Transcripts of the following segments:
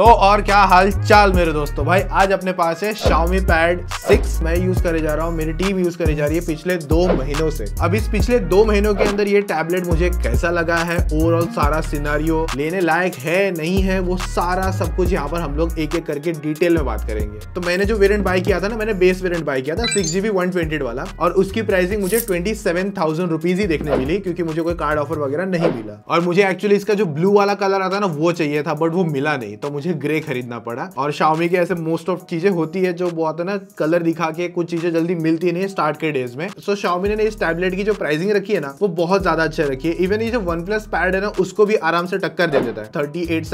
तो और क्या हाल चाल मेरे दोस्तों भाई आज अपने पास है Xiaomi Pad 6 मैं यूज करे जा रहा हूँ मेरी टीम यूज करे जा रही है पिछले दो महीनों से अब इस पिछले दो महीनों के अंदर ये टैबलेट मुझे कैसा लगा है ओवरऑल सारा सिनारियो लेने लायक है नहीं है वो सारा सब कुछ यहाँ पर हम लोग एक एक करके डिटेल में बात करेंगे तो मैंने जो वेरियंट बाय किया था ना मैंने बेस वेरियंट बाय किया था सिक्स जीबी वन ट्वेंटी वाला और उसकी प्राइसिंग मुझे ट्वेंटी सेवन थाउजेंड रुपीज ही देखने मिली क्योंकि मुझे कोई कार्ड ऑफर वगैरह नहीं मिला और मुझे एक्चुअली इसका जो ब्लू वाला कलर आता ना वो चाहिए था बट वो मिला नहीं तो मुझे मुझे ग्रे खरीदना पड़ा और शाओमी के ऐसे मोस्ट ऑफ चीज़ें होती है जो बहुत है ना कलर दिखा के कुछ चीज़ें जल्दी मिलती नहीं स्टार्ट के डेज में सो so, शाओमी ने इस टैबलेट की जो प्राइसिंग रखी है ना वो बहुत ज़्यादा अच्छा रखी है इवन ये जो वन प्लस पैड है ना उसको भी आराम से टक्कर दे देता है थर्टी एट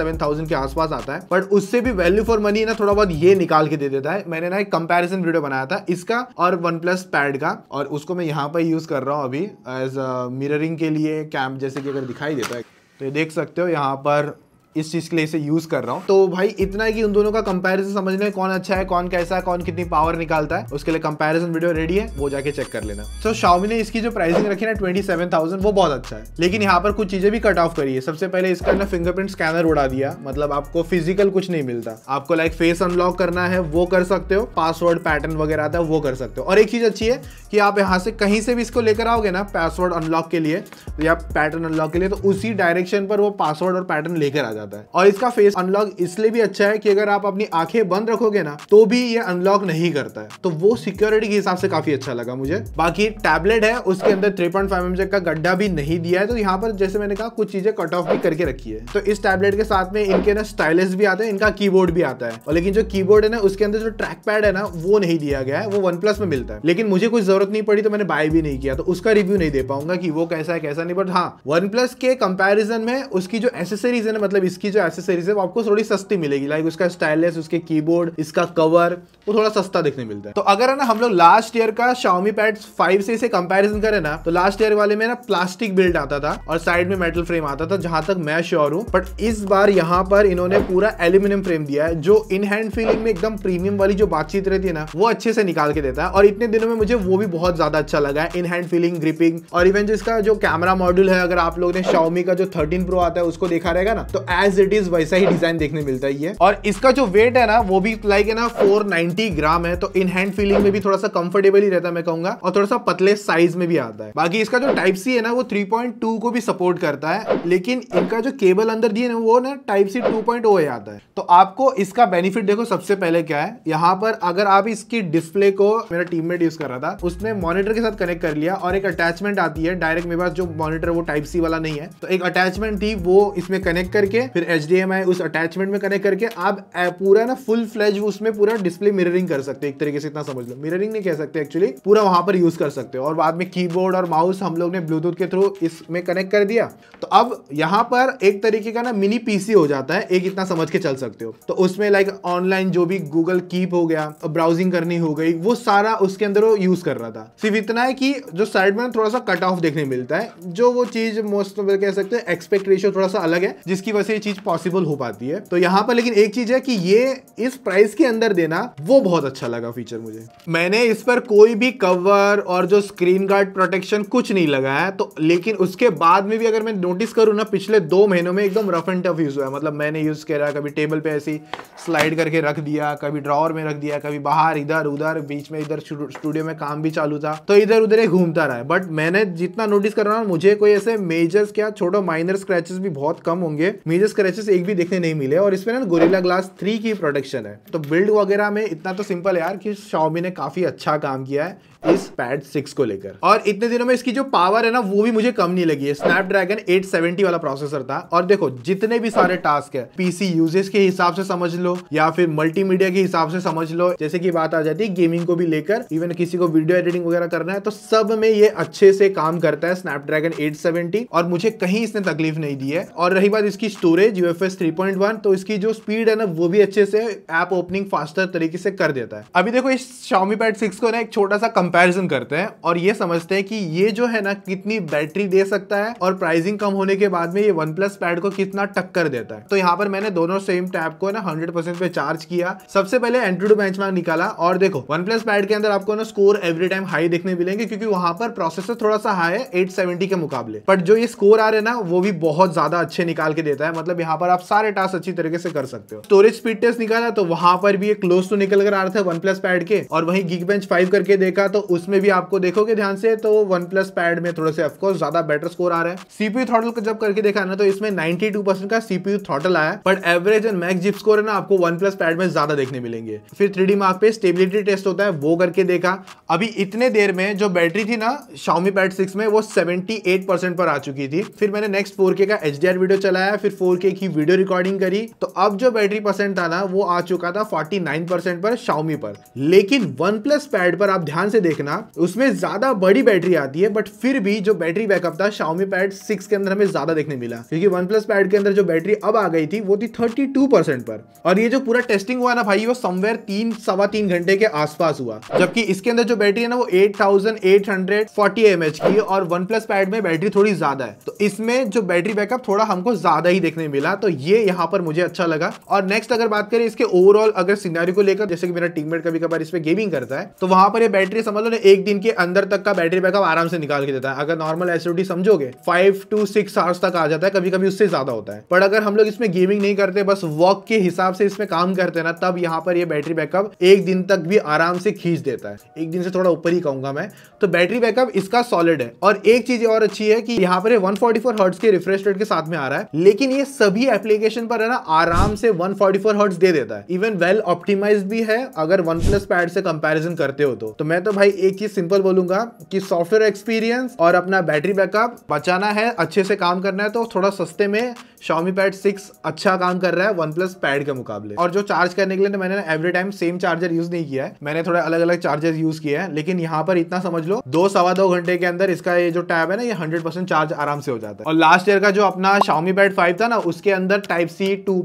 के आसपास आता है बट उससे भी वैल्यू फॉर मनी ना थोड़ा बहुत ये निकाल के दे देता है मैंने ना एक कंपेरिजन वीडियो बनाया था इसका और वन प्लस पैड का और उसको मैं यहाँ पर यूज़ कर रहा हूँ अभी एज मिररिंग के लिए कैम्प जैसे कि अगर दिखाई देता है तो ये देख सकते हो यहाँ पर इस चीज़ के लिए इसे यूज़ कर रहा हूँ तो भाई इतना है कि उन दोनों का कंपेरिजन समझ में कौन अच्छा है कौन कैसा है कौन कितनी पावर निकालता है उसके लिए कंपेरिजन वीडियो रेडी है वो जाके चेक कर लेना सो शाउमी ने इसकी जो प्राइसिंग रखी ना ट्वेंटी वो बहुत अच्छा है लेकिन यहाँ पर कुछ चीज़ें भी कट ऑफ करी है सबसे पहले इसका ना फिंगरप्रिंट स्कैनर उड़ा दिया मतलब आपको फिजिकल कुछ नहीं मिलता आपको लाइक फेस अनलॉक करना है वो कर सकते हो पासवर्ड पैटर्न वगैरह आता है वो कर सकते हो और एक चीज़ अच्छी है कि आप यहाँ से कहीं से भी इसको लेकर आओगे ना पासवर्ड अनलॉक के लिए या पैटर्न अनलॉक के लिए तो उसी डायरेक्शन पर वो पासवर्ड और पैटर्न लेकर आ जाता जाता है और इसका फेस अनलॉक इसलिए भी अच्छा है कि अगर आप अपनी आंखें बंद रखोगे ना तो भी ये अनलॉक नहीं करता है तो वो सिक्योरिटी के हिसाब से काफी अच्छा लगा मुझे बाकी टैबलेट है उसके अंदर थ्री पॉइंट फाइव एमजे का गड्ढा भी नहीं दिया है तो यहाँ पर जैसे मैंने कहा कुछ चीजें कट ऑफ भी करके रखी है तो इस टैबलेट के साथ में इनके ना स्टाइलिस भी आते हैं इनका की भी आता है और लेकिन जो की है ना उसके अंदर जो ट्रैक पैड है ना वो नहीं दिया गया है वो वन में मिलता है लेकिन मुझे कुछ जरूरत नहीं पड़ी तो मैंने बाय भी नहीं किया तो उसका रिव्यू नहीं दे पाऊंगा कि वो कैसा है कैसा नहीं बट हाँ वन के कंपेरिजन में उसकी जो एसेसरीज है ना मतलब इस इसकी जो एसेसरीज है वो आपको थोड़ी सस्ती मिलेगी लाइक उसका स्टाइलेस उसके कीबोर्ड इसका कवर वो थोड़ा सस्ता देखने मिलता है तो अगर है ना हम लोग लास्ट ईयर का शाउमी पैड फाइव से इसे कंपेरिजन करें ना तो लास्ट ईयर वाले में ना प्लास्टिक बिल्ड आता था और साइड में मेटल फ्रेम आता था जहां तक मैं श्योर हूँ बट इस बार यहाँ पर इन्होंने पूरा एल्यूमिनियम फ्रेम दिया है जो इन हैंड फीलिंग में एकदम प्रीमियम वाली जो बातचीत रहती है ना वो अच्छे से निकाल के देता है और इतने दिनों में मुझे वो भी बहुत ज्यादा अच्छा लगा है इन हैंड फीलिंग ग्रिपिंग और इवन जो इसका जो कैमरा मॉड्यूल है अगर आप लोग ने शाउमी का जो थर्टीन प्रो आता है उसको देखा रहेगा ना तो एज इट इज वैसा ही डिजाइन देखने मिलता ही है और इसका जो वेट है ना वो भी लाइक है ना 490 ग्राम है तो इन हैंड फीलिंग में भी थोड़ा सा कंफर्टेबल ही रहता है मैं कहूंगा और थोड़ा सा पतले साइज में भी आता है बाकी इसका जो टाइप सी है ना वो 3.2 को भी सपोर्ट करता है लेकिन इनका जो केबल अंदर दिए ना वो ना टाइप सी 2.0 है आता है तो आपको इसका बेनिफिट देखो सबसे पहले क्या है यहाँ पर अगर आप इसकी डिस्प्ले को मेरा टीममेट यूज कर रहा था उसने मॉनिटर के साथ कनेक्ट कर लिया और एक अटैचमेंट आती है डायरेक्ट मेरे पास जो मॉनिटर वो टाइप सी वाला नहीं है तो एक अटैचमेंट थी वो इसमें कनेक्ट करके फिर एच उस अटैचमेंट में कनेक्ट करके आप पूरा ना फुल फ्लैज उसमें पूरा डिस्प्ले मिररिंग कर सकते हो एक तरीके से इतना समझ लो मिररिंग नहीं कह सकते एक्चुअली पूरा वहां पर यूज कर सकते हो और बाद में कीबोर्ड और माउस हम लोग ने ब्लूटूथ के थ्रू इसमें कनेक्ट कर दिया तो अब यहाँ पर एक तरीके का ना मिनी पीसी हो जाता है एक इतना समझ के चल सकते हो तो उसमें लाइक ऑनलाइन जो भी गूगल कीप हो गया ब्राउजिंग करनी हो गई वो सारा उसके अंदर वो यूज कर रहा था सिर्फ इतना है कि जो साइड में थोड़ा सा कट ऑफ देखने मिलता है जो वो चीज मोस्ट कह सकते हैं एक्सपेक्ट रेशियो थोड़ा सा अलग है जिसकी वजह से ये चीज पॉसिबल हो पाती है तो यहाँ पर लेकिन एक चीज है कि ये इस प्राइस के अंदर देना वो बहुत अच्छा लगा फीचर मुझे मैंने इस पर कोई भी कवर और जो स्क्रीन गार्ड प्रोटेक्शन कुछ नहीं लगाया है तो लेकिन उसके बाद में भी अगर मैं नोटिस करूँ ना पिछले दो महीनों में एकदम रफ एंड टफ यूज़ हुआ मतलब मैंने यूज़ करा कभी टेबल पे ऐसी स्लाइड करके रख दिया कभी ड्रॉवर में रख दिया कभी बाहर इधर उधर बीच में इधर स्टूडियो में काम भी चालू था तो इधर उधर ही घूमता रहा है बट मैंने जितना नोटिस कर रहा हूँ मुझे कोई ऐसे मेजर्स क्या छोटा माइनर स्क्रैचेस भी बहुत कम होंगे मेजर सीरियस क्रैचेस एक भी देखने नहीं मिले और इसमें ना गोरिल्ला ग्लास थ्री की प्रोटेक्शन है तो बिल्ड वगैरह में इतना तो सिंपल है यार कि शाओमी ने काफ़ी अच्छा काम किया है इस पैड सिक्स को लेकर और इतने दिनों में इसकी जो पावर है ना वो भी मुझे कम नहीं लगी है स्नैपड्रैगन 870 वाला प्रोसेसर था और देखो जितने भी सारे टास्क है पीसी यूजेस के हिसाब से समझ लो या फिर मल्टीमीडिया के हिसाब से समझ लो जैसे की बात आ जाती है गेमिंग को भी लेकर इवन किसी को वीडियो एडिटिंग वगैरह करना है तो सब में ये अच्छे से काम करता है स्नैपड्रैगन एट और मुझे कहीं इसने तकलीफ नहीं दी है और रही बात इसकी story storage U F S three point one तो इसकी जो स्पीड है ना वो भी अच्छे से ऐप ओपनिंग फास्टर तरीके से कर देता है अभी देखो इस शामी पैड सिक्स को ना एक छोटा सा कंपेरिजन करते हैं और ये समझते हैं कि ये जो है ना कितनी बैटरी दे सकता है और प्राइसिंग कम होने के बाद में ये वन प्लस पैड को कितना टक्कर देता है तो यहाँ पर मैंने दोनों सेम टैप को ना हंड्रेड परसेंट पे चार्ज किया सबसे पहले एंट्री टू बेंच निकाला और देखो वन प्लस पैड के अंदर आपको ना स्कोर एवरी टाइम हाई देखने मिलेंगे क्योंकि वहां पर प्रोसेसर थोड़ा सा हाई है एट के मुकाबले बट जो ये स्कोर आ रहे हैं ना वो भी बहुत ज्यादा अच्छे निकाल के देता है मतलब मतलब यहाँ पर आप सारे टास्क अच्छी तरीके से कर सकते हो स्टोरेज स्पीड टेस्ट निकाला तो वहां पर भी एक क्लोज तो निकल कर आ रहा था वन प्लस पैड के और वहीं गिग बेंच फाइव करके देखा तो उसमें भी आपको देखोगे ध्यान से तो वन प्लस पैड में थोड़े से ऑफकोर्स ज्यादा बेटर स्कोर आ रहा है सीपीयू थॉटल का जब करके देखा ना तो इसमें 92% का सीपीयू थॉटल आया but average and max zip score है ना आपको वन प्लस पैड में ज्यादा देखने मिलेंगे फिर थ्री मार्क पे स्टेबिलिटी टेस्ट होता है वो करके देखा अभी इतने देर में जो बैटरी थी ना शाउमी पैड सिक्स में वो सेवेंटी पर आ चुकी थी फिर मैंने नेक्स्ट फोर का एच वीडियो चलाया फिर फोर फोर के की वीडियो रिकॉर्डिंग करी तो अब जो बैटरी परसेंट था ना वो आ चुका था 49 परसेंट पर शाउमी पर लेकिन वन प्लस पैड पर आप ध्यान से देखना उसमें ज्यादा बड़ी बैटरी आती है बट फिर भी जो बैटरी बैकअप था शाउमी पैड सिक्स के अंदर हमें ज्यादा देखने मिला क्योंकि वन प्लस पैड के अंदर जो बैटरी अब आ गई थी वो थी थर्टी पर और ये जो पूरा टेस्टिंग हुआ ना भाई वो समवेयर तीन सवा तीन घंटे के आसपास हुआ जबकि इसके अंदर जो बैटरी है ना वो eight thousand eight hundred forty M H की और वन प्लस पैड में बैटरी थोड़ी ज्यादा है तो इसमें जो बैटरी बैकअप थोड़ा हमको ज्यादा ही देखने में मिला तो ये यहाँ पर मुझे अच्छा लगा और नेक्स्ट अगर बात करें इसके ओवरऑल अगर सिनारी को लेकर जैसे कि मेरा टीममेट कभी कभार इसमें गेमिंग करता है तो वहां पर ये बैटरी समझ लो ना एक दिन के अंदर तक का बैटरी बैकअप आराम से निकाल के देता है अगर नॉर्मल एसओडी समझोगे फाइव टू सिक्स आवर्स तक आ जाता है कभी कभी उससे ज्यादा होता है पर अगर हम लोग इसमें गेमिंग नहीं करते बस वर्क के हिसाब से इसमें काम करते ना तब यहाँ पर यह बैटरी बैकअप एक दिन तक भी आराम से खींच देता है एक दिन से थोड़ा ऊपर ही कहूंगा मैं तो बैटरी बैकअप इसका सॉलिड है और एक चीज और अच्छी है कि यहाँ पर 144 हर्ट्ज के रिफ्रेश रेट के साथ में आ रहा है लेकिन ये सभी एप्लीकेशन पर है ना आराम से 144 फोर्टी दे देता है इवन वेल ऑप्टिमाइज भी है अगर वन प्लस पैड से कंपेरिजन करते हो तो, तो मैं तो भाई एक चीज सिंपल बोलूंगा कि सॉफ्टवेयर एक्सपीरियंस और अपना बैटरी बैकअप बचाना है अच्छे से काम करना है तो थोड़ा सस्ते में Xiaomi Pad 6 अच्छा काम कर रहा है वन प्लस पैड के मुकाबले और जो चार्ज करने के लिए तो मैंने every time same charger use नहीं किया है मैंने थोड़ा अलग अलग चार्जर यूज किए हैं लेकिन यहाँ पर इतना समझ लो दो सवा दो घंटे के अंदर इसका ये जो टैब है ना ये हंड्रेड चार्ज आराम से हो जाता है और लास्ट ईयर का जो अपना Xiaomi पैड फाइव था ना उसके अंदर टाइप सी टू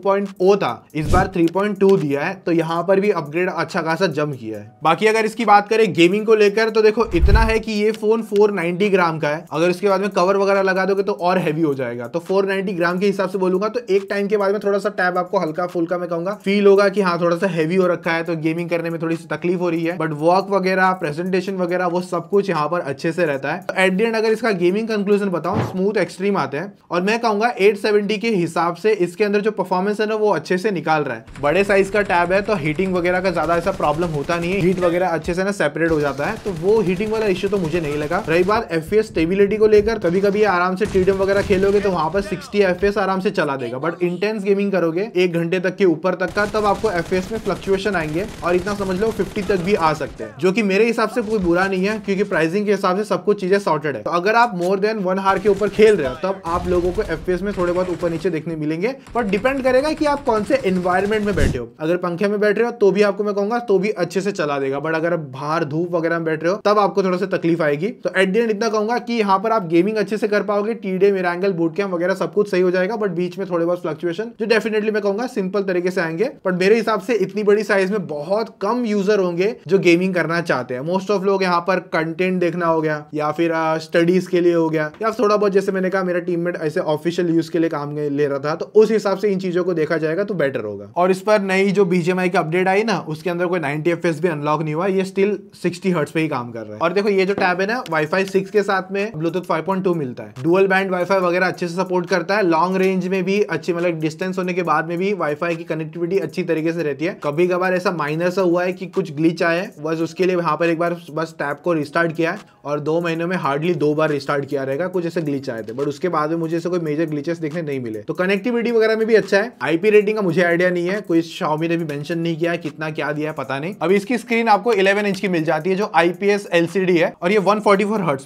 था इस बार थ्री दिया है तो यहाँ पर भी अपग्रेड अच्छा खासा जम किया है बाकी अगर इसकी बात करें गेमिंग को लेकर तो देखो इतना है की ये फोन फोर ग्राम का है अगर इसके बाद में कवर वगैरह लगा दोगे तो और हैवी हो जाएगा तो फोर ग्राम के हिसाब से बोलूंगा तो एक टाइम के बाद में थोड़ा सा टैब आपको हल्का फुल्का मैं कहूंगा फील होगा कि हाँ थोड़ा सा हैवी हो रखा है तो गेमिंग करने में थोड़ी सी तकलीफ हो रही है बट वॉक वगैरह प्रेजेंटेशन वगैरह वो सब कुछ यहाँ पर अच्छे से रहता है तो एट दी एंड अगर इसका गेमिंग कंक्लूजन बताऊँ स्मूथ एक्सट्रीम आते हैं और मैं कहूंगा एट के हिसाब से इसके अंदर जो परफॉर्मेंस है ना वो अच्छे से निकाल रहा है बड़े साइज का टैब है तो हीटिंग वगैरह का ज्यादा ऐसा प्रॉब्लम होता नहीं है हीट वगैरह अच्छे से ना सेपरेट हो जाता है तो वो हीटिंग वाला इश्यू तो मुझे नहीं लगा रही बात एफ स्टेबिलिटी को लेकर कभी कभी आराम से टीडम वगैरह खेलोगे तो वहां पर सिक्सटी एफ आराम आराम से चला देगा बट इंटेंस गेमिंग करोगे एक घंटे तक के ऊपर तक का तब आपको एफ में फ्लक्चुएशन आएंगे और इतना समझ लो फिफ्टी तक भी आ सकते हैं जो की मेरे हिसाब से कोई बुरा नहीं है क्योंकि प्राइसिंग के हिसाब से सब कुछ चीजें सॉर्टेड है तो अगर आप मोर देन वन हार के ऊपर खेल रहे हो तब आप लोगों को एफ में थोड़े बहुत ऊपर नीचे देखने मिलेंगे बट डिपेंड करेगा कि आप कौन से एनवायरमेंट में बैठे हो अगर पंखे में बैठ रहे हो तो भी आपको मैं कहूंगा तो भी अच्छे से चला देगा बट अगर आप बाहर धूप वगैरह में बैठ रहे हो तब आपको थोड़ा सा तकलीफ आएगी तो एट दी एंड इतना कहूंगा कि यहाँ पर आप गेमिंग अच्छे से कर पाओगे टीडे एंगल बूट कैम वगैरह सब कुछ सही हो जाएगा बट बीच में थोड़े बहुत फ्लक्चुएशन जो डेफिनेटली मैं कहूंगा सिंपल तरीके से आएंगे बट मेरे हिसाब से इतनी बड़ी साइज में बहुत कम यूजर होंगे जो गेमिंग करना चाहते हैं मोस्ट ऑफ लोग यहाँ पर कंटेंट देखना हो गया या फिर स्टडीज के लिए हो गया या थोड़ा बहुत जैसे मैंने कहा मेरा टीम ऐसे ऑफिशियल यूज के लिए काम ले रहा था तो उस हिसाब से इन चीजों को देखा जाएगा तो बेटर होगा और इस पर नई जो बीजेमआई की अपडेट आई ना उसके अंदर कोई नाइनटी एफ भी अनलॉक नहीं हुआ ये स्टिल सिक्सटी हर्ट्स पे ही काम कर रहा है और देखो ये जो टैब है ना वाईफाई सिक्स के साथ में ब्लूटूथ फाइव मिलता है डुअल बैंड वाईफाई वगैरह अच्छे से सपोर्ट करता है लॉन्ग रेंज रेंज में भी अच्छी मतलब डिस्टेंस होने के बाद में भी वाईफाई की कनेक्टिविटी अच्छी तरीके से रहती है कभी कभार ऐसा माइनर सा हुआ है कि कुछ ग्लिच आए बस उसके लिए यहाँ पर एक बार बस टैप को रिस्टार्ट किया है और दो महीनों में हार्डली दो बार रिस्टार्ट किया रहेगा कुछ ऐसे ग्लिच आए थे बट उसके बाद में मुझे ऐसे कोई मेजर ग्लिचेस देखने नहीं मिले तो कनेक्टिविटी वगैरह में भी अच्छा है आईपी रेटिंग का मुझे आइडिया नहीं है कोई शॉमी ने भी मेंशन नहीं किया कितना क्या दिया है पता नहीं अब इसकी स्क्रीन आपको इलेवन इंच की मिल जाती है जो आईपीएस एलसीडी है और ये वन फोर्टी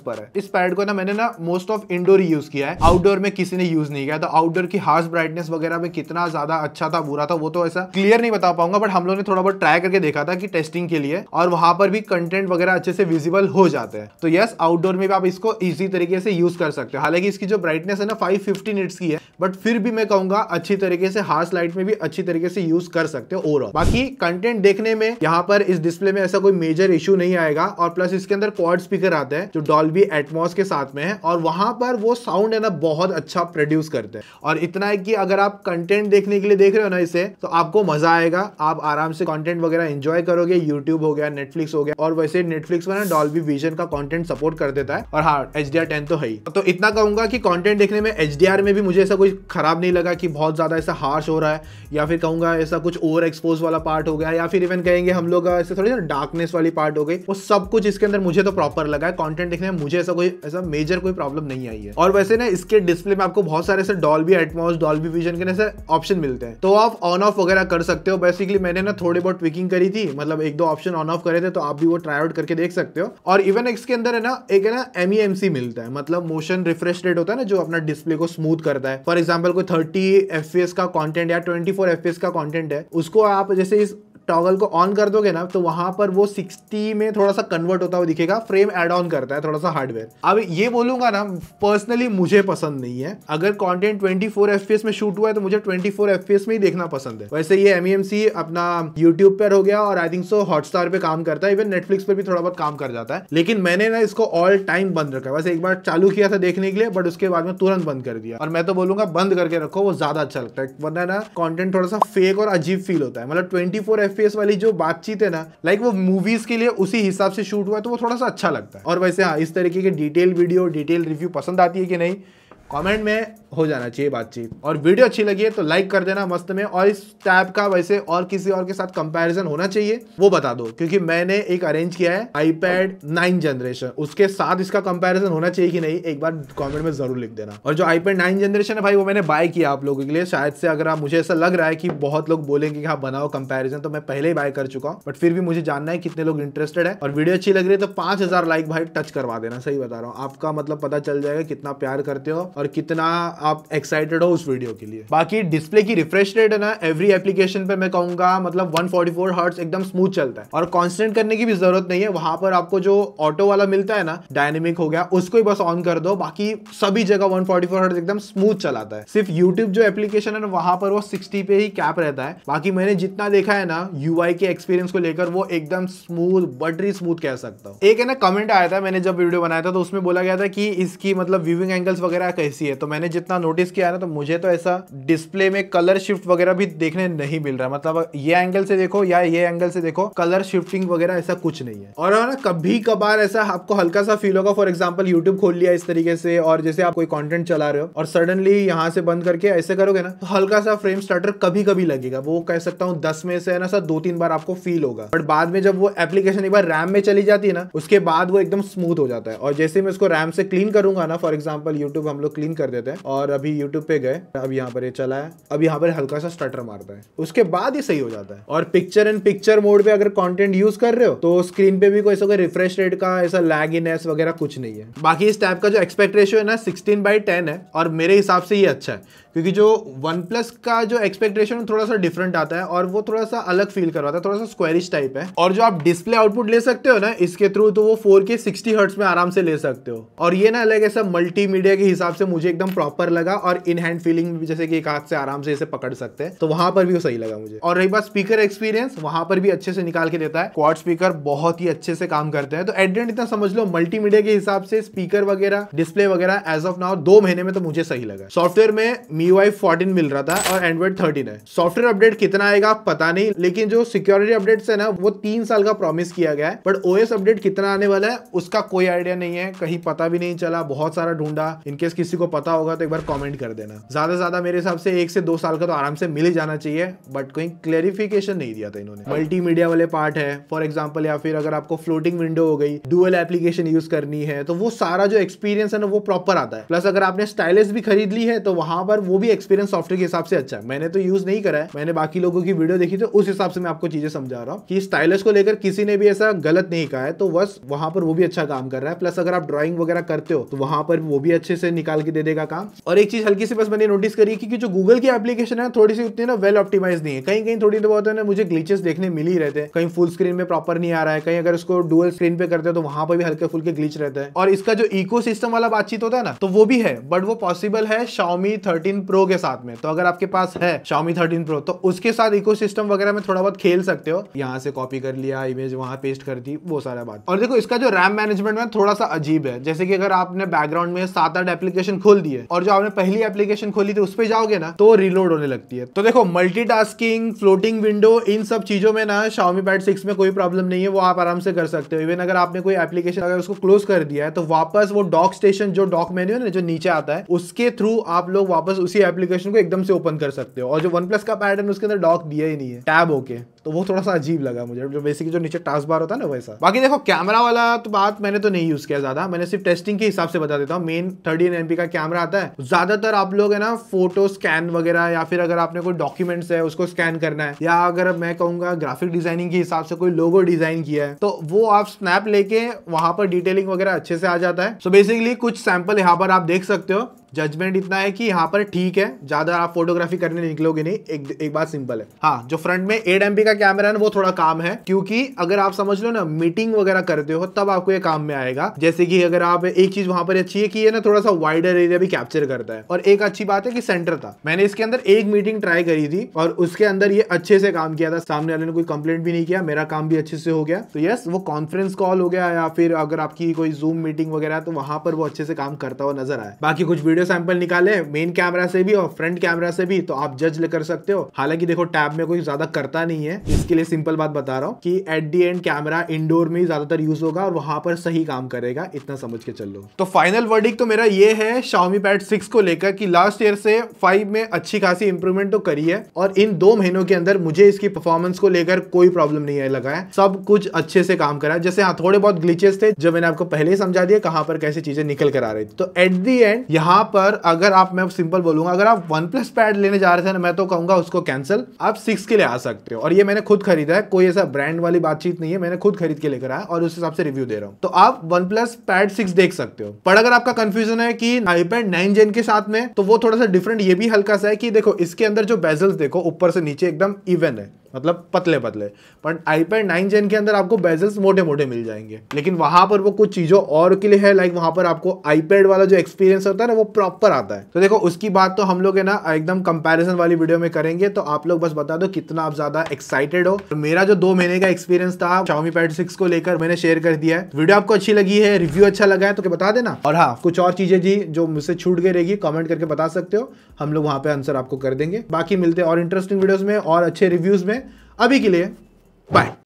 पर है इस पैड को ना मैंने ना मोस्ट ऑफ इंडोर यूज किया है आउटडोर में किसी ने यूज नहीं किया तो आउट आउटडोर की हार्स ब्राइटनेस वगैरह में कितना ज्यादा अच्छा था बुरा था वो तो ऐसा क्लियर नहीं बता पाऊंगा बट हम लोग ने थोड़ा बहुत ट्राई करके देखा था कि टेस्टिंग के लिए और वहां पर भी कंटेंट वगैरह अच्छे से विजिबल हो जाते हैं तो यस आउटडोर में भी आप इसको इजी तरीके से यूज कर सकते हो हालांकि इसकी जो ब्राइटनेस है ना फाइव फिफ्टी की है बट फिर भी मैं कहूंगा अच्छी तरीके से हार्स लाइट में भी अच्छी तरीके से यूज कर सकते हो ओवरऑल बाकी कंटेंट देखने में यहाँ पर इस डिस्प्ले में ऐसा कोई मेजर इशू नहीं आएगा और प्लस इसके अंदर क्वार स्पीकर आते हैं जो डॉल्बी एटमोस के साथ में है और वहां पर वो साउंड है ना बहुत अच्छा प्रोड्यूस करते हैं और इतना है कि अगर आप कंटेंट देखने के लिए देख रहे हो ना इसे तो आपको मजा आएगा आप आराम से कंटेंट वगैरह एंजॉय करोगे यूट्यूब हो गया नेटफ्लिक्स हो गया और वैसे नेटफ्लिक्स में ना डॉल्बी विजन का कंटेंट सपोर्ट कर देता है और हाँ एच डी तो है ही तो इतना कहूंगा कि कंटेंट देखने में एच में भी मुझे ऐसा कुछ खराब नहीं लगा कि बहुत ज्यादा ऐसा हार्श हो रहा है या फिर कहूंगा ऐसा कुछ ओवर एक्सपोज वाला पार्ट हो गया या फिर इवन कहेंगे हम लोग ऐसे थोड़ी ना डार्कनेस वाली पार्ट हो गई वो सब कुछ इसके अंदर मुझे तो प्रॉपर लगा है कंटेंट देखने में मुझे ऐसा कोई ऐसा मेजर कोई प्रॉब्लम नहीं आई है और वैसे ना इसके डिस्प्ले में आपको बहुत सारे ऐसे डॉल डॉल्बी एटमोस डॉल्बी विजन के जैसे ऑप्शन मिलते हैं तो आप ऑन ऑफ वगैरह कर सकते हो बेसिकली मैंने ना थोड़ी बहुत ट्विकिंग करी थी मतलब एक दो ऑप्शन ऑन ऑफ करे थे तो आप भी वो ट्राई आउट करके देख सकते हो और इवन एक्स के अंदर है ना एक है ना एम e मिलता है मतलब मोशन रिफ्रेश रेट होता है ना जो अपना डिस्प्ले को स्मूथ करता है फॉर एग्जाम्पल कोई थर्टी एफ का कॉन्टेंट या ट्वेंटी फोर का कॉन्टेंट है उसको आप जैसे इस टॉगल को ऑन कर दोगे ना तो वहाँ पर वो 60 में थोड़ा सा कन्वर्ट होता हुआ दिखेगा फ्रेम एड ऑन करता है थोड़ा सा हार्डवेयर अब ये बोलूंगा ना पर्सनली मुझे पसंद नहीं है अगर कॉन्टेंट ट्वेंटी फोर में शूट हुआ है तो मुझे ट्वेंटी फोर में ही देखना पसंद है वैसे ये एम e अपना यूट्यूब पर हो गया और आई थिंक सो हॉटस्टार पे काम करता है इवन नेटफ्लिक्स पर भी थोड़ा बहुत काम कर जाता है लेकिन मैंने ना इसको ऑल टाइम बंद रखा है वैसे एक बार चालू किया था देखने के लिए बट उसके बाद में तुरंत बंद कर दिया और मैं तो बोलूंगा बंद करके रखो वो ज्यादा अच्छा लगता है वरना ना कॉन्टेंट थोड़ा सा फेक और अजीब फील होता है मतलब ट्वेंटी फोर फेस वाली जो बातचीत है ना लाइक वो मूवीज के लिए उसी हिसाब से शूट हुआ तो वो थोड़ा सा अच्छा लगता है और वैसे हाँ इस तरीके के डिटेल वीडियो डिटेल रिव्यू पसंद आती है कि नहीं कमेंट में हो जाना चाहिए बातचीत और वीडियो अच्छी लगी है तो लाइक कर देना मस्त में और इस टैब का वैसे और किसी और के साथ कंपैरिजन होना चाहिए वो बता दो क्योंकि मैंने एक अरेंज किया है आईपैड नाइन जनरेशन उसके साथ इसका कंपैरिजन होना चाहिए कि नहीं एक बार कमेंट में जरूर लिख देना और जो आईपैड नाइन जनरेशन है भाई वो मैंने बाय किया आप लोगों के लिए शायद से अगर आप मुझे ऐसा लग रहा है कि बहुत लोग बोलेंगे कि हाँ बनाओ कंपेरिजन तो मैं पहले ही बाय कर चुका हूँ बट फिर भी मुझे जानना है कितने लोग इंटरेस्टेड है और वीडियो अच्छी लग रही है तो पांच लाइक भाई टच करवा देना सही बता रहा हूँ आपका मतलब पता चल जाएगा कितना प्यार करते हो और कितना आप एक्साइटेड हो उस वीडियो के लिए बाकी डिस्प्ले की रिफ्रेश रेट है ना एवरी एप्लीकेशन पे मैं कहूंगा मतलब 144 फोर्टी एकदम स्मूथ चलता है और कॉन्स्टेंट करने की भी जरूरत नहीं है वहां पर आपको जो ऑटो वाला मिलता है ना डायनेमिक हो गया उसको ही बस ऑन कर दो बाकी सभी जगह वन फोर्टी एकदम स्मूथ चलाता है सिर्फ यूट्यूब जो एप्लीकेशन है ना वहां पर वो सिक्सटी पे ही कैप रहता है बाकी मैंने जितना देखा है ना यू के एक्सपीरियंस को लेकर वो एकदम स्मूथ बटरी स्मूथ कह सकता हूँ एक है ना कमेंट आया था मैंने जब वीडियो बनाया था तो उसमें बोला गया था कि इसकी मतलब व्यूविंग एंगल्स वगैरह ऐसी है तो मैंने जितना नोटिस किया ना तो मुझे तो ऐसा डिस्प्ले में कलर शिफ्ट वगैरह भी देखने नहीं मिल रहा मतलब ये एंगल से देखो या ये एंगल से देखो कलर शिफ्टिंग वगैरह ऐसा कुछ नहीं है और ना कभी कभार ऐसा आपको हल्का सा फील होगा फॉर एग्जाम्पल यूट्यूब खोल लिया इस तरीके से और जैसे आप कोई कॉन्टेंट चला रहे हो और सडनली यहाँ से बंद करके ऐसे करोगे ना तो हल्का सा फ्रेम स्टार्टर कभी कभी लगेगा वो कह सकता हूँ दस में से है ना सर दो तीन बार आपको फील होगा बट बाद में जब वो एप्लीकेशन एक बार रैम में चली जाती है ना उसके बाद वो एकदम स्मूथ हो जाता है और जैसे मैं उसको रैम से क्लीन करूंगा ना फॉर एग्जाम्पल यूट्यूब हम लोग क्लीन कर देते हैं और अभी यूट्यूब पे गए अब यहाँ पर ये चला है अब यहाँ पर हल्का सा स्टटर मारता है उसके बाद ये सही हो जाता है और पिक्चर इन पिक्चर मोड पे अगर कंटेंट यूज कर रहे हो तो स्क्रीन पे भी कोई ऐसा कोई रिफ्रेश रेट का ऐसा लैग लैगिनेस वगैरह कुछ नहीं है बाकी इस टाइप का जो एक्सपेक्ट रेशियो है ना सिक्सटीन बाई टेन है और मेरे हिसाब से ये अच्छा है क्योंकि जो वन प्लस का जो एक्सपेक्टेशन थोड़ा सा डिफरेंट आता है और वो थोड़ा सा अलग फील करवाता है थोड़ा सा स्क्वेरिश टाइप है और जो आप डिस्प्ले आउटपुट ले सकते हो ना इसके थ्रू तो वो फोर के सिक्सटी हर्ट्स में आराम से ले सकते हो और ये ना अलग ऐसा मल्टीमीडिया के हिसाब से से मुझे एकदम प्रॉपर लगा और इन हैंड फीलिंग जैसे कि एक हाथ से आराम से इसे पकड़ सकते हैं तो वहां पर भी वो सही लगा मुझे और रही बात स्पीकर एक्सपीरियंस वहां पर भी अच्छे से निकाल के देता है क्वाड स्पीकर बहुत ही अच्छे से काम करते हैं तो एडेंट इतना समझ लो मल्टी के हिसाब से स्पीकर वगैरह डिस्प्ले वगैरह एज ऑफ नाउ दो महीने में तो मुझे सही लगा सॉफ्टवेयर में मी वाई मिल रहा था और एंड्रॉइड थर्टीन है सॉफ्टवेयर अपडेट कितना आएगा पता नहीं लेकिन जो सिक्योरिटी अपडेट है ना वो तीन साल का प्रॉमिस किया गया है बट ओएस अपडेट कितना आने वाला है उसका कोई आइडिया नहीं है कहीं पता भी नहीं चला बहुत सारा ढूंढा इनकेस किसी किसी को पता होगा तो एक बार कॉमेंट कर देना ज्यादा ज्यादा मेरे हिसाब से एक से दो साल का तो आराम से मिल ही जाना चाहिए बट कोई क्लेरिफिकेशन नहीं दिया था इन्होंने मल्टीमीडिया वाले पार्ट है फॉर एग्जाम्पल या फिर अगर आपको फ्लोटिंग विंडो हो गई डुअल एप्लीकेशन यूज करनी है तो वो सारा जो एक्सपीरियंस है ना वो प्रॉपर आता है प्लस अगर आपने स्टाइलिस भी खरीद ली है तो वहां पर वो भी एक्सपीरियंस सॉफ्टवेयर के हिसाब से अच्छा है मैंने तो यूज नहीं करा है मैंने बाकी लोगों की वीडियो देखी तो उस हिसाब से मैं आपको चीजें समझा रहा हूँ कि स्टाइलस को लेकर किसी ने भी ऐसा गलत नहीं कहा है तो बस वहां पर वो भी अच्छा काम कर रहा है प्लस अगर आप ड्रॉइंग वगैरह करते हो तो वहां पर वो भी अच्छे से निकाल के दे देगा काम और एक चीज हल्की सी बस मैंने नोटिस करी कि, कि जो गूगल की एप्लीकेशन है थोड़ी सी उतनी ना वेल ऑप्टिमाइज नहीं है कहीं कहीं थोड़ी तो बहुत है ना मुझे ग्लीचेस देखने मिल ही रहते हैं कहीं फुल स्क्रीन में प्रॉपर नहीं आ रहा है कहीं अगर उसको डुअल स्क्रीन पे करते हैं तो वहां पर भी हल्के फुल्के ग्लीच रहते हैं और इसका जो इको वाला बातचीत होता है ना तो वो भी है बट वो पॉसिबल है शॉमी थर्टीन प्रो के साथ में तो अगर आपके पास है शॉमी थर्टीन प्रो तो उसके साथ इको वगैरह में थोड़ा बहुत खेल सकते हो यहाँ से कॉपी कर लिया इमेज वहां पेस्ट कर दी वो सारा बात और देखो इसका जो रैम मैनेजमेंट में थोड़ा सा अजीब है जैसे कि अगर आपने बैकग्राउंड में सात आठ एप्लीकेशन एप्लीकेशन खोल दिए और जो आपने पहली एप्लीकेशन खोली थी उस पर जाओगे ना तो रिलोड होने लगती है तो देखो मल्टीटास्किंग फ्लोटिंग विंडो इन सब चीजों में ना शाउमी पैड सिक्स में कोई प्रॉब्लम नहीं है वो आप आराम से कर सकते हो इवन अगर आपने कोई एप्लीकेशन अगर उसको क्लोज कर दिया है तो वापस वो डॉक स्टेशन जो डॉक मेन्यू है ना जो नीचे आता है उसके थ्रू आप लोग वापस उसी एप्लीकेशन को एकदम से ओपन कर सकते हो और जो वन प्लस का पैटर्न उसके अंदर डॉक दिया ही नहीं है टैब होके तो वो थोड़ा सा अजीब लगा मुझे जो बेसिकली जो नीचे टास्क बार होता है ना वैसा बाकी देखो कैमरा वाला तो बात मैंने तो नहीं यूज़ किया ज़्यादा मैंने सिर्फ टेस्टिंग के हिसाब से बता देता हूँ मेन थर्टी एन का कैमरा आता है ज़्यादातर आप लोग है ना फोटो स्कैन वगैरह या फिर अगर आपने कोई डॉक्यूमेंट्स है उसको स्कैन करना है या अगर मैं कहूँगा ग्राफिक डिजाइनिंग के हिसाब से कोई लोगो डिजाइन किया है तो वो आप स्नैप लेके वहां पर डिटेलिंग वगैरह अच्छे से आ जाता है सो so बेसिकली कुछ सैंपल यहाँ पर आप देख सकते हो जजमेंट इतना है कि यहाँ पर ठीक है ज़्यादा आप फोटोग्राफी करने निकलोगे नहीं एक, एक बात सिंपल है हाँ जो फ्रंट में एट एम का कैमरा है वो थोड़ा काम है क्योंकि अगर आप समझ लो ना मीटिंग वगैरह करते हो तब आपको ये काम में आएगा जैसे कि अगर आप एक चीज वहां पर अच्छी है कि ये ना थोड़ा सा वाइडर एरिया भी कैप्चर करता है और एक अच्छी बात है कि सेंटर था मैंने इसके अंदर एक मीटिंग ट्राई करी थी और उसके अंदर ये अच्छे से काम किया था सामने वाले ने कोई कंप्लेंट भी नहीं किया मेरा काम भी अच्छे से हो गया तो यस वो कॉन्फ्रेंस कॉल हो गया या फिर अगर आपकी कोई जूम मीटिंग वगैरह तो वहां पर वो अच्छे से काम करता हुआ नजर आया बाकी कुछ वीडियो सैंपल निकाले मेन कैमरा से भी और फ्रंट कैमरा से भी तो आप जज कर सकते हो हालांकि देखो टैब में कोई ज्यादा करता नहीं है इसके लिए सिंपल बात बता रहा हूँ कि at the end camera indoor में ज्यादातर यूज होगा और वहां पर सही काम करेगा इतना समझ के चल लो तो फाइनल वर्डिक तो मेरा ये है शाउमी पैड सिक्स को लेकर की लास्ट ईयर से फाइव में अच्छी खासी इंप्रूवमेंट तो करी है और इन दो महीनों के अंदर मुझे इसकी परफॉर्मेंस को लेकर कोई प्रॉब्लम नहीं है लगा है सब कुछ अच्छे से काम करा जैसे हाँ थोड़े बहुत ग्लिचेस थे जो मैंने आपको पहले समझा दिया कहां पर कैसे चीजें निकल कर आ रही थी तो एट दी एंड यहाँ पर अगर आप मैं सिंपल बोलूंगा अगर आप वन प्लस पैड लेने जा रहे थे ना मैं तो कहूंगा उसको कैंसिल आप सिक्स के लिए आ सकते हो और ये मैंने खुद खरीदा है कोई ऐसा ब्रांड वाली बातचीत नहीं है मैंने खुद खरीद के लेकर आया और उस हिसाब से रिव्यू दे रहा हूँ तो आप वन प्लस पैड सिक्स देख सकते हो पर अगर आपका कंफ्यूजन है कि आईपैड नाइन जेन के साथ में तो वो थोड़ा सा डिफरेंट ये भी हल्का सा है कि देखो इसके अंदर जो बेजल्स देखो ऊपर से नीचे एकदम इवन है मतलब पतले पतले बट आईपैड नाइन जेन के अंदर आपको बेजल्स मोटे मोटे मिल जाएंगे लेकिन वहां पर वो कुछ चीज़ों और के लिए है लाइक वहां पर आपको आईपैड वाला जो एक्सपीरियंस होता है ना वो प्रॉपर आता है तो देखो उसकी बात तो हम लोग है ना एकदम कंपेरिजन वाली वीडियो में करेंगे तो आप लोग बस बता दो कितना आप ज़्यादा एक्साइटेड हो तो मेरा जो दो महीने का एक्सपीरियंस था चाउमी पैड सिक्स को लेकर मैंने शेयर कर दिया है वीडियो आपको अच्छी लगी है रिव्यू अच्छा लगा है तो बता देना और हाँ कुछ और चीज़ें जी जो मुझसे छूट गई रहेगी कॉमेंट करके बता सकते हो हम लोग वहाँ पे आंसर आपको कर देंगे बाकी मिलते हैं और इंटरेस्टिंग वीडियोज में और अच्छे रिव्यूज़ में अभी के लिए बाय